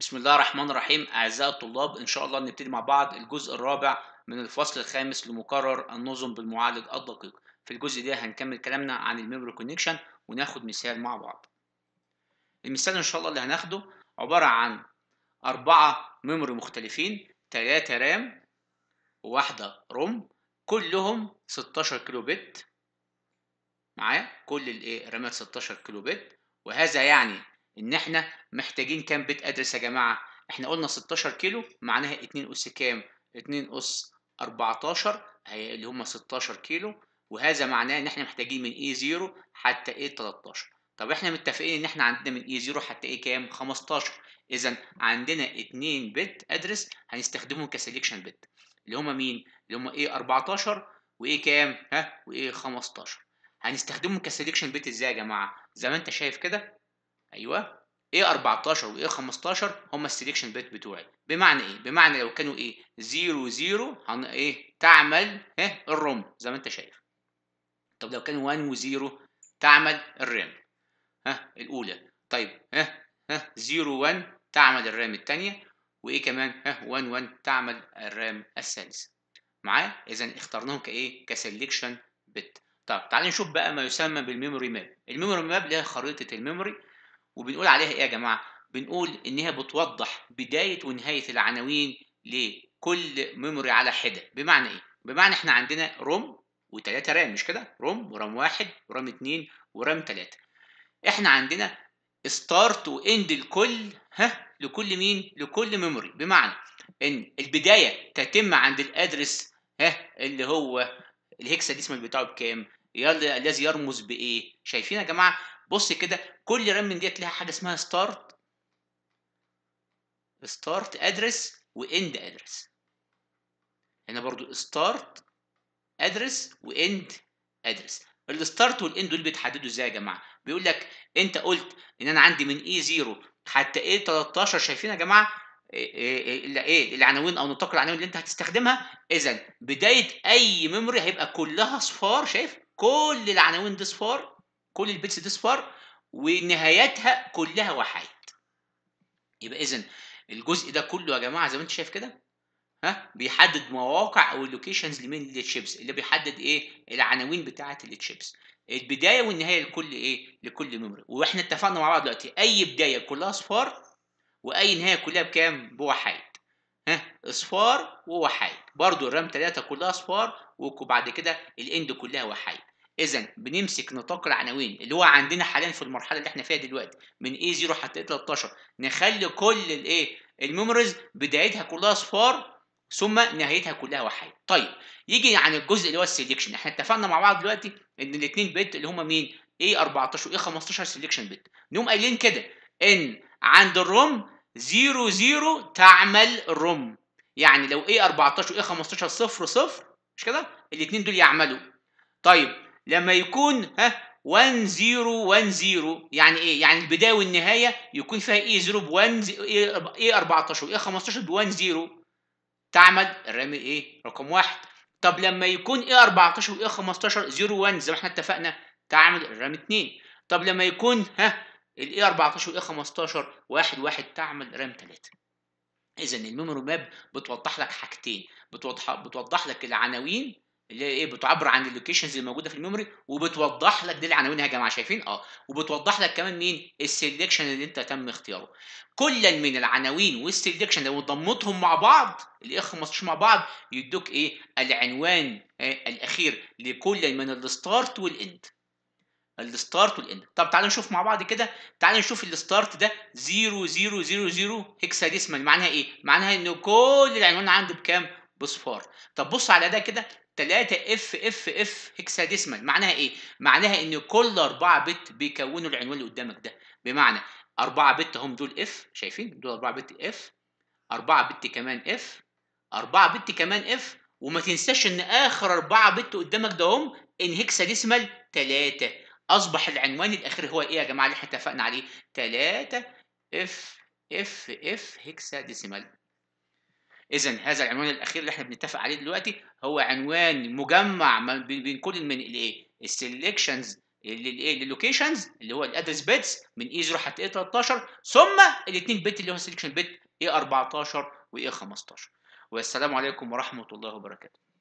بسم الله الرحمن الرحيم أعزائي الطلاب إن شاء الله نبتدي مع بعض الجزء الرابع من الفصل الخامس لمقرر النظم بالمعالج الدقيق في الجزء ده هنكمل كلامنا عن الميموري كونكشن وناخد مثال مع بعض المثال إن شاء الله اللي هناخده عبارة عن أربعة ميموري مختلفين تلاتة رام وواحدة روم كلهم 16 كيلو بت معايا كل الرامات 16 كيلو بت وهذا يعني ان احنا محتاجين كام بيت ادرس يا جماعه احنا قلنا 16 كيلو معناها 2 اس كام 2 اس 14 اللي هم 16 كيلو وهذا معناه ان احنا محتاجين من اي 0 حتى اي 13 طب احنا متفقين ان احنا عندنا من اي 0 حتى اي كام 15 اذا عندنا 2 بت ادرس هنستخدمهم كسلكشن بت اللي هم مين اللي هم اي 14 وايه كام ها وايه 15 هنستخدمهم كسلكشن بت ازاي يا جماعه زي ما انت شايف كده ايوه ايه 14 وايه 15 هم السليكشن بيت بتوعي بمعنى ايه بمعنى لو كانوا ايه 0 0 هن ايه تعمل ها إيه؟ الرم زي ما انت شايف طب لو كان 1 و0 تعمل الرام ها الاولى طيب ها ها 0 1 تعمل الرام الثانيه وايه كمان ها 1 1 تعمل الرام الثالثه معايا اذا اخترناهم كايه كسليكشن بت طب تعالى نشوف بقى ما يسمى بالميموري ماب الميموري ماب اللي هي خريطه الميموري وبنقول عليها ايه يا جماعه بنقول ان هي بتوضح بدايه ونهايه العناوين لكل ميموري على حده بمعنى ايه بمعنى احنا عندنا روم وثلاثه رام مش كده روم ورام واحد ورام اتنين ورام تلاتة احنا عندنا ستارت واند الكل ها لكل مين لكل ميموري بمعنى ان البدايه تتم عند الادرس ها اللي هو الهكسا ديسمال بتاعه بكام الذي يرمز بايه شايفين يا جماعه بص كده كل رام من ديت لها حاجه اسمها ستارت ستارت ادرس واند ادرس هنا برضو ستارت ادرس واند ادرس الستارت والاند دول بيتحددوا ازاي يا جماعه بيقول لك انت قلت ان انا عندي من اي 0 حتى اي 13 شايفين يا جماعه إيه،, إيه،, إيه،, ايه العناوين او نطاق العناوين اللي انت هتستخدمها اذا بدايه اي ميموري هيبقى كلها صفار شايف كل العناوين دي صفار كل البيتس دي صفار ونهايتها كلها وحايد يبقى اذا الجزء ده كله يا جماعه زي ما انت شايف كده ها بيحدد مواقع او اللوكيشنز لمين التشيبس اللي بيحدد ايه العناوين بتاعه التشيبس البدايه والنهايه لكل ايه لكل ميموري واحنا اتفقنا مع بعض دلوقتي اي بدايه كلها صفار واي نهايه كلها بكام بوحايد ها اصفار ووحايد برضو الرام 3 كلها اصفار وبعد كده الاند كلها وحايد اذا بنمسك نطاق العناوين اللي هو عندنا حاليا في المرحله اللي احنا فيها دلوقتي من اي 0 حتى اي 13 نخلي كل الايه الميموريز بدايتها كلها صفار ثم نهايتها كلها وحيد طيب يجي عن الجزء اللي هو السليكشن احنا اتفقنا مع بعض دلوقتي ان الاثنين بت اللي هم مين اي 14 واي 15 سليكشن بت نقوم قايلين كده ان عند الروم 0 0 تعمل روم يعني لو اي 14 واي 15 0 0 مش كده الاثنين دول يعملوا طيب لما يكون ها 1 0 1 0 يعني ايه؟ يعني البدايه والنهايه يكون فيها اي 0 ب 1 اي 14 واي 15 ب 1 0 الرامي ايه؟ رقم واحد طب لما يكون اي 14 واي 15 0 1 زي ما احنا اتفقنا تعمل الرامي 2 طب لما يكون ها الاي 14 والاي 15 واحد واحد تعمل رام 3 اذا الميموري ماب بتوضح لك حاجتين بتوضح بتوضح لك العناوين اللي هي ايه بتعبر عن اللوكيشنز الموجوده في الميموري وبتوضح لك دي العناوين يا جماعه شايفين اه وبتوضح لك كمان مين السلكشن اللي انت تم اختياره كل من العناوين والسلكشن لو ضمتهم مع بعض الاخ 15 مع بعض يدوك ايه العنوان إيه الاخير لكل من الستارت والاند الستارت والاند طب تعالوا نشوف مع بعض كده تعالوا نشوف الستارت ده 0 0 0 0 هيكساديسمال معناها ايه معناها ان كل العنوان عنده بكام بصفار طب بص على ده كده 3 اف اف اف هكساديسمال معناها ايه؟ معناها ان كل 4 بت بيكونوا العنوان اللي قدامك ده بمعنى 4 بت هم دول اف شايفين دول 4 بت اف 4 بت كمان اف 4 بت كمان اف وما تنساش ان اخر 4 بت قدامك ده هم ان هكساديسمال 3 اصبح العنوان الاخير هو ايه يا جماعه اللي احنا اتفقنا عليه 3 اف اف اف هكساديسمال اذا هذا العنوان الاخير اللي احنا بنتفق عليه دلوقتي هو عنوان مجمع بين كل من الايه السلكشنز للايه للوكيشنز اللي هو الادرس بيتس من اي 0 حتى اي 13 ثم الاثنين بت اللي هو السلكشن بت اي 14 واي 15 والسلام عليكم ورحمه الله وبركاته